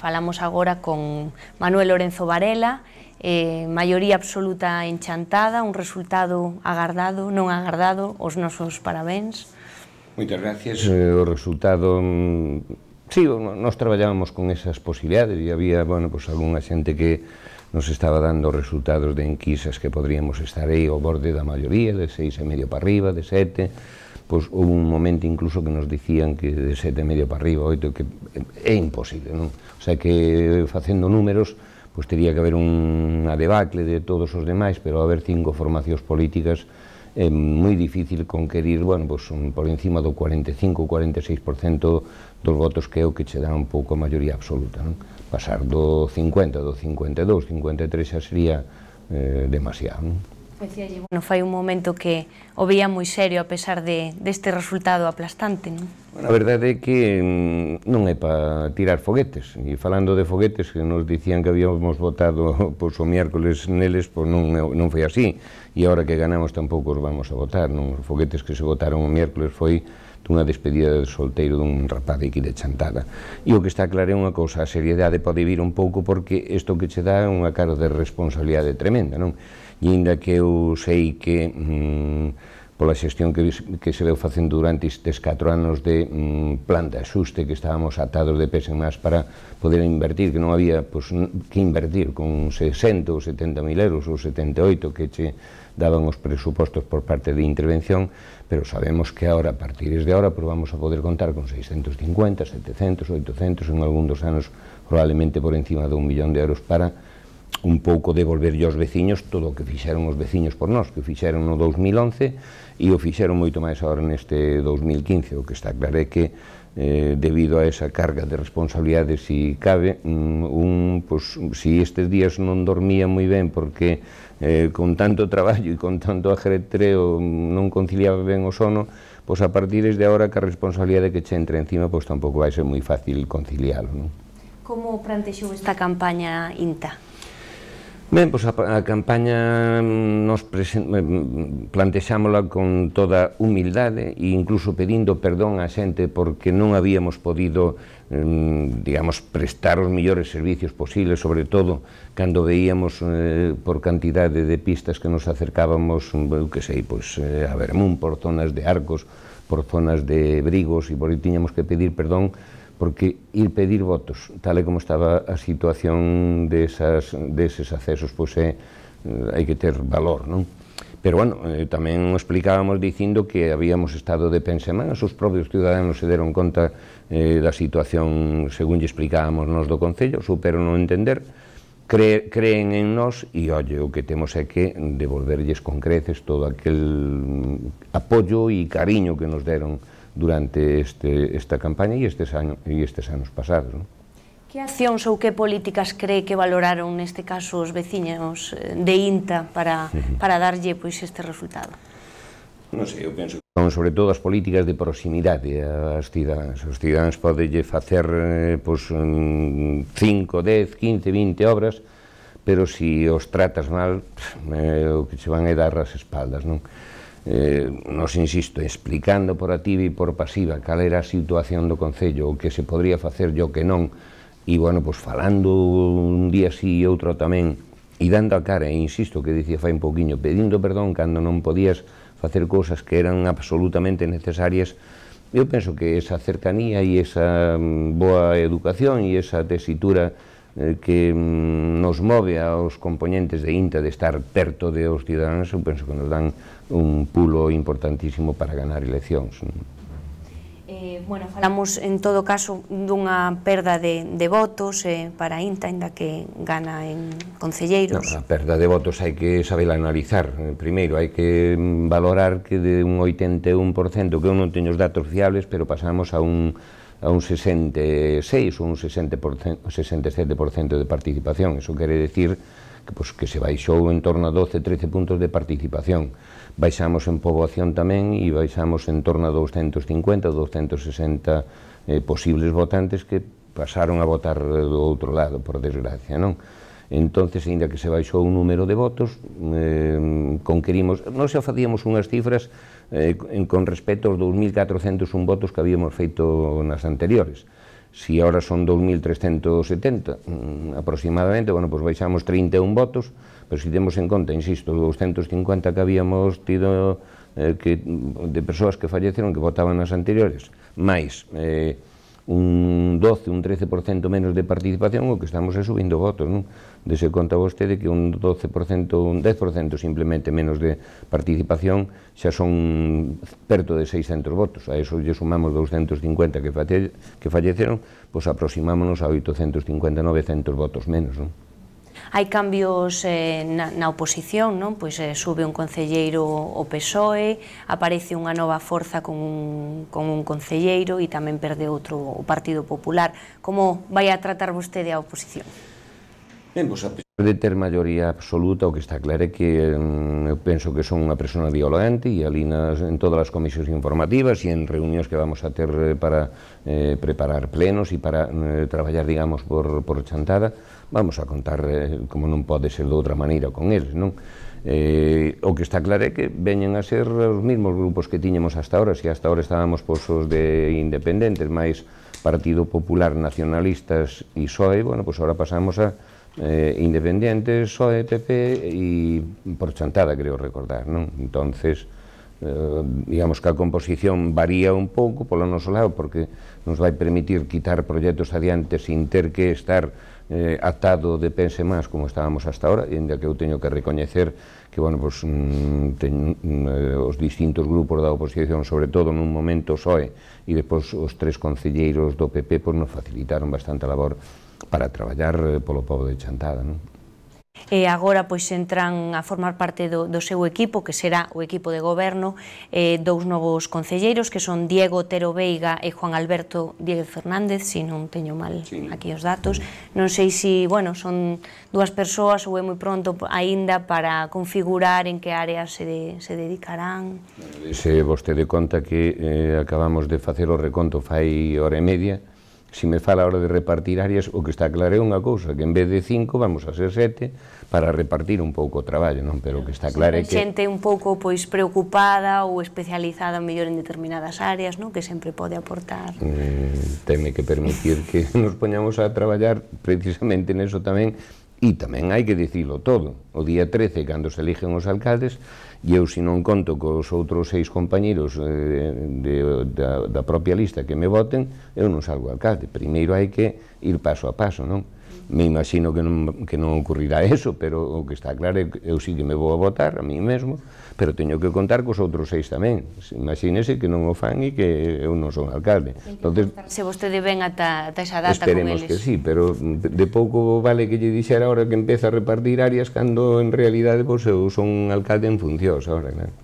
Falamos agora con Manuel Lorenzo Varela, eh, maioría absoluta enchantada, un resultado agardado, non agardado, os nosos parabéns. Moitas gracias. Eh, o resultado, mm, sí, nós traballábamos con esas posibilidades e había, bueno, pues algunha xente que nos estaba dando resultados de enquisas que podríamos estar aí ao borde da maioría, de seis e medio para arriba, de sete, pois houve un momento incluso que nos dicían que de sete e medio para arriba, oito, que é imposible, non? O sea que facendo números, pois teria que haber unha debacle de todos os demais, pero haber cinco formacións políticas é moi difícil conquerir, bueno, pois, por encima do 45, ou 46% dos votos que é o que che dá un pouco a maioría absoluta, non? Pasar do 50, do 52, 53 xa sería eh, demasiado, non? Decíalle, bueno, fai un momento que o veía moi serio a pesar de, deste resultado aplastante, non? Bueno, a verdade é que mm, non é para tirar foguetes, e falando de foguetes que nos dicían que habíamos votado pois, o miércoles neles, pois non, non foi así, e agora que ganamos tampouco os vamos a votar, non? Os foguetes que se votaron o miércoles foi dunha despedida de solteiro dun rapaz de aquí de Chantada. E o que está claro é unha cousa, a seriedade pode vir un pouco porque isto que che dá é unha cara de responsabilidade tremenda, non? e ainda que eu sei que mm, pola xestión que, que se veu facendo durante estes 4 anos de mm, plan de axuste que estábamos atados de pés en más para poder invertir, que non había pues, que invertir con 60 ou 70 mil euros ou 78 que che daban os presupostos por parte de intervención, pero sabemos que ahora, a partir de ahora, pues vamos a poder contar con 650, 700, 800, en algún dos anos probablemente por encima de un millón de euros para un pouco devolverlle aos veciños todo o que fixeron os veciños por nós, que o fixeron no 2011 e o fixeron moito máis agora neste 2015, o que está claro é que eh, debido a esa carga de responsabilidades si cabe, mm, un, pues, si estes días non dormía moi ben porque eh, con tanto traballo e con tanto ajetreo non conciliaba ben o sono, pois a partir de agora que a responsabilidade que che entre encima pois tampouco vai ser moi fácil concilialo. Non? Como plantexou esta campaña INTA? Ben, pois a, a campaña mm, nos mm, plantexámola con toda humildade e incluso pedindo perdón á xente porque non habíamos podido, mm, digamos, prestar os millores servicios posibles, sobre todo cando veíamos eh, por cantidade de pistas que nos acercábamos, eu que sei, pois eh, a Bermún, por zonas de Arcos, por zonas de Brigos e por aí tiñamos que pedir perdón porque ir pedir votos, tal e como estaba a situación desas, deses accesos, pois é, eh, hai que ter valor, non? Pero, bueno, eh, tamén o explicábamos dicindo que habíamos estado de pensemán, os propios ciudadanos se deron conta eh, da situación, según lle explicábamos nos do Concello, supero non entender, cre, creen en nós e, olle, o que temos é que devolverlles con creces todo aquel apoio e cariño que nos deron durante este, esta campaña e estes, año, e estes anos pasados. Non? Que accións ou que políticas cree que valoraron neste caso os veciños eh, de INTA para, para darlle pois, este resultado? Non sei, eu penso que son sobre todo as políticas de proximidade ás cidadáns. Os cidadáns podelle facer eh, pois, 5, 10, 15, 20 obras, pero se si os tratas mal, eh, o que se van é dar as espaldas, non? eh, nos insisto, explicando por activa e por pasiva cal era a situación do Concello, o que se podría facer yo que non, e, bueno, pois falando un día sí e outro tamén, e dando a cara, e insisto, que dicía fai un poquinho, pedindo perdón cando non podías facer cousas que eran absolutamente necesarias, eu penso que esa cercanía e esa mm, boa educación e esa tesitura que mm, nos move aos componentes de INTA de estar perto de os cidadanos, eu penso que nos dan un pulo importantísimo para ganar eleccións. Eh, bueno, falamos en todo caso dunha perda de, de votos eh, para INTA, inda que gana en Concelleiros. No, a perda de votos hai que saber analizar. Eh, primeiro, hai que mm, valorar que de un 81%, que eu non teño os datos fiables, pero pasamos a un a un 66 ou un 60%, 67% de participación. Eso quere decir que, pois, que se baixou en torno a 12, 13 puntos de participación. Baixamos en poboación tamén e baixamos en torno a 250, 260 eh, posibles votantes que pasaron a votar do outro lado, por desgracia, non? entonces aínda que se baixou un número de votos, eh, conquerimos, non se facíamos unhas cifras eh, con respecto aos 2.401 votos que habíamos feito nas anteriores. se ahora son 2.370 mm, aproximadamente, bueno, pois baixamos 31 votos, pero se temos en conta, insisto, 250 que habíamos tido eh, que, de persoas que falleceron que votaban nas anteriores, máis eh, un 12, un 13% menos de participación, o que estamos é subindo votos, non? Dese conta vostede que un 12%, un 10% simplemente menos de participación xa son perto de 600 votos. A eso lle sumamos 250 que, que falleceron, pois aproximámonos a 850, 900 votos menos, non? Hai cambios eh, na, na oposición, non? Pois eh, sube un concelleiro o PSOE, aparece unha nova forza con un, con un concelleiro e tamén perde outro o Partido Popular. Como vai a tratar vostede a oposición? Ben, pois a, De ter maioría absoluta, o que está claro é que eu penso que son unha persona violante e ali nas, en todas as comisións informativas e en reunións que vamos a ter eh, para eh, preparar plenos e para eh, traballar, digamos, por, por chantada, vamos a contar eh, como non pode ser de outra maneira con eles, non? Eh, o que está claro é que veñen a ser os mesmos grupos que tiñemos hasta ahora, se hasta ahora estábamos posos de independentes, máis Partido Popular, Nacionalistas e SOE, bueno, pois pues ahora pasamos a eh, só de PP e por chantada, creo recordar, non? Entonces, eh, digamos que a composición varía un pouco polo noso lado, porque nos vai permitir quitar proxectos adiante sin ter que estar eh, atado de pense máis como estábamos hasta ahora, e ainda que eu teño que recoñecer que, bueno, pues, mm, ten, mm, eh, os distintos grupos da oposición, sobre todo nun momento SOE, e despois os tres concelleiros do PP, pues, nos facilitaron bastante a labor para traballar eh, polo povo de Chantada. Non? e agora pois entran a formar parte do, do seu equipo, que será o equipo de goberno, eh, dous novos concelleiros, que son Diego Tero Veiga e Juan Alberto Diego Fernández, se si non teño mal sí. aquí os datos. Non sei se, si, bueno, son dúas persoas ou é moi pronto aínda para configurar en que área se, de, se dedicarán. Se vostede conta que eh, acabamos de facer o reconto fai hora e media, se me fala a hora de repartir áreas, o que está claro é unha cousa, que en vez de cinco vamos a ser sete para repartir un pouco o traballo, non? Pero o que está claro é que... Xente un pouco pois preocupada ou especializada mellor en determinadas áreas, non? Que sempre pode aportar. Mm, teme que permitir que nos poñamos a traballar precisamente neso tamén E tamén hai que dicilo todo. O día 13, cando se eligen os alcaldes, e eu se non conto cos outros seis compañeros eh, de, da, da propia lista que me voten, eu non salgo alcalde. Primeiro hai que ir paso a paso, non? me imagino que non, que non ocurrirá eso, pero o que está claro é que eu sí que me vou a votar a mí mesmo, pero teño que contar cos outros seis tamén. Imagínese que non o fan e que eu non son alcalde. Entonces, se vostede ven ata, ata esa data esperemos con eles. que sí, pero de pouco vale que lle dixera ahora que empeza a repartir áreas cando en realidade vos pois, eu son alcalde en funcións ahora, claro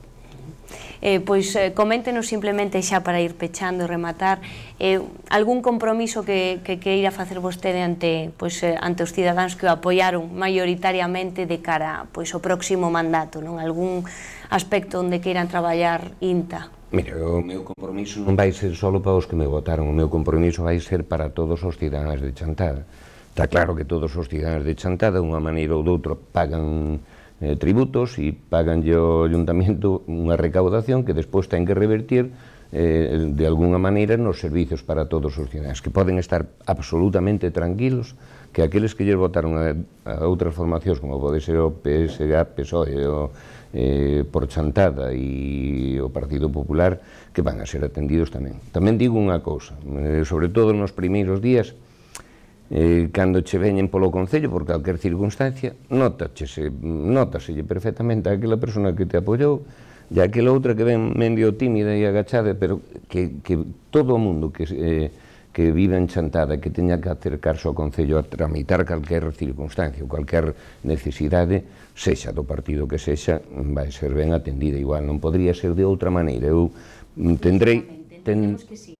eh, pois eh, coméntenos simplemente xa para ir pechando e rematar eh, algún compromiso que, que queira facer vostede ante, pois, eh, ante os cidadáns que o apoiaron maioritariamente de cara pois, o próximo mandato, non? algún aspecto onde queiran traballar INTA? Mira, o meu compromiso non vai ser só para os que me votaron, o meu compromiso vai ser para todos os cidadáns de Chantada. Está claro que todos os cidadáns de Chantada, unha maneira ou doutra, pagan eh, tributos e paganlle ao ayuntamiento unha recaudación que despois ten que revertir eh, de alguna maneira nos servizos para todos os cidadáns, que poden estar absolutamente tranquilos que aqueles que lle votaron a, a outras formacións, como pode ser o PSG, PSOE, o, eh, por Chantada e o Partido Popular, que van a ser atendidos tamén. Tamén digo unha cousa, eh, sobre todo nos primeiros días, eh, cando che veñen polo Concello por calquer circunstancia, notachese, notaselle perfectamente a aquela persona que te apoiou e a aquela outra que ven mendio tímida e agachada, pero que, que todo o mundo que, eh, que vive en Chantada, que teña que acercarse ao Concello a tramitar calquer circunstancia, calquer necesidade, sexa do partido que sexa, vai ser ben atendida. Igual non podría ser de outra maneira. Eu mm, tendrei... Ten... que sí.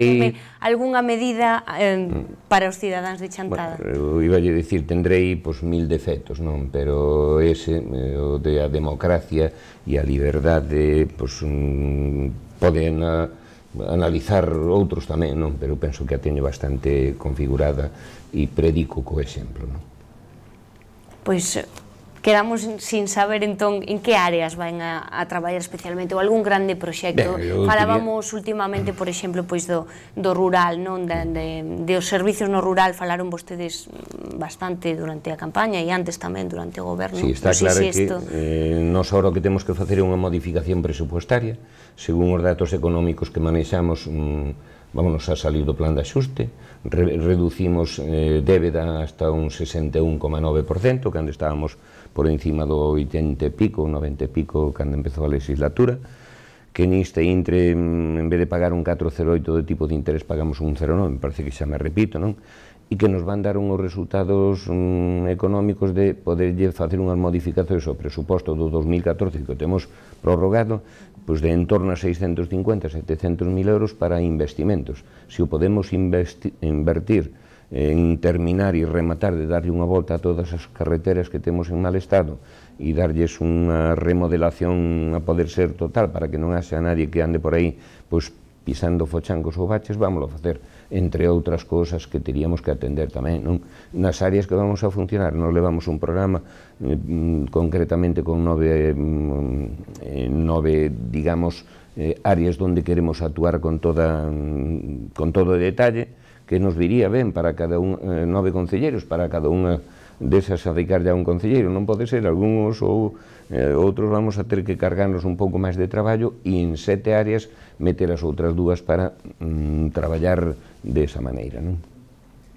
E... Algúnha medida eh, para os cidadáns de Chantada? Bueno, eu iba a dicir, tendrei pois, mil defectos, non? Pero ese, eh, o de a democracia e a liberdade, pois, mm, poden a, analizar outros tamén, non? Pero penso que a teño bastante configurada e predico co exemplo, non? Pois quedamos sin saber entón en que áreas van a, a traballar especialmente ou algún grande proxecto. Ben, Falábamos diría... últimamente, por exemplo, pois do, do rural, non de, de, de os servicios no rural falaron vostedes bastante durante a campaña e antes tamén durante o goberno. Si, sí, está no claro si que eh, non só o que temos que facer é unha modificación presupuestaria, según os datos económicos que manexamos, mm, vámonos a salir do plan de axuste, re, reducimos eh, débeda hasta un 61,9%, cando estábamos por encima do 80 e pico, 90 e pico, cando empezou a legislatura, que niste intre, mm, en vez de pagar un 4,08 de tipo de interés, pagamos un 0,9, me parece que xa me repito, non? E que nos van dar unhos resultados um, económicos de poderlle facer unhas modificacións ao presuposto do 2014 que temos prorrogado, pois de en torno a 650, 700 mil euros para investimentos. Se o podemos investi invertir en terminar e rematar de darlle unha volta a todas as carreteras que temos en mal estado e darlles unha remodelación a poder ser total para que non haxa nadie que ande por aí pois, pisando fochancos ou baches, vámoslo facer, entre outras cousas que teríamos que atender tamén. Non? Nas áreas que vamos a funcionar, nos levamos un programa eh, concretamente con nove, mm, eh, nove digamos, eh, áreas onde queremos actuar con, toda, mm, con todo detalle, que nos viría ben para cada un, eh, nove concelleiros, para cada unha desas adicarlle a un concelleiro, non pode ser, algúns ou eh, outros vamos a ter que cargarnos un pouco máis de traballo e en sete áreas meter as outras dúas para mm, traballar desa maneira, non?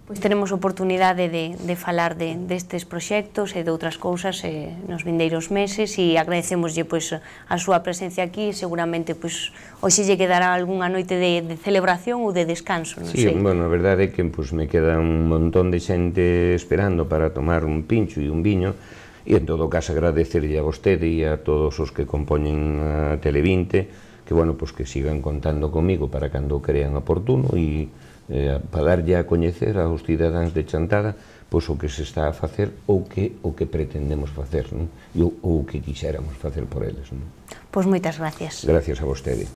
pois teremos oportunidade de, de falar de, destes proxectos e de outras cousas eh, nos vindeiros meses e agradecemoslle pois, a súa presencia aquí e seguramente pois, hoxe lle quedará algunha noite de, de celebración ou de descanso. Non sí, sei. bueno, a verdade é que pois, me queda un montón de xente esperando para tomar un pincho e un viño e en todo caso agradecerlle a vostede e a todos os que compoñen a Televinte que, bueno, pois, que sigan contando comigo para cando crean oportuno e eh, para darlle a coñecer aos cidadáns de Chantada pois o que se está a facer ou que o que pretendemos facer, non? E ou o que quixéramos facer por eles, non? Pois moitas gracias. Gracias a vostede.